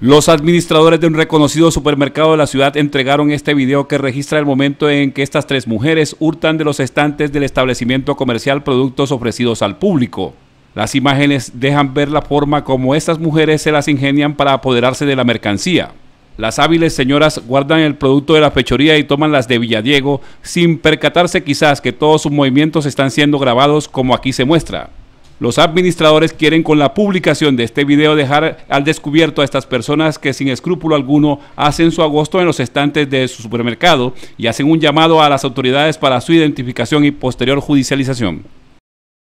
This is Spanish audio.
Los administradores de un reconocido supermercado de la ciudad entregaron este video que registra el momento en que estas tres mujeres hurtan de los estantes del establecimiento comercial productos ofrecidos al público. Las imágenes dejan ver la forma como estas mujeres se las ingenian para apoderarse de la mercancía. Las hábiles señoras guardan el producto de la fechoría y toman las de Villadiego sin percatarse quizás que todos sus movimientos están siendo grabados como aquí se muestra. Los administradores quieren con la publicación de este video dejar al descubierto a estas personas que sin escrúpulo alguno hacen su agosto en los estantes de su supermercado y hacen un llamado a las autoridades para su identificación y posterior judicialización.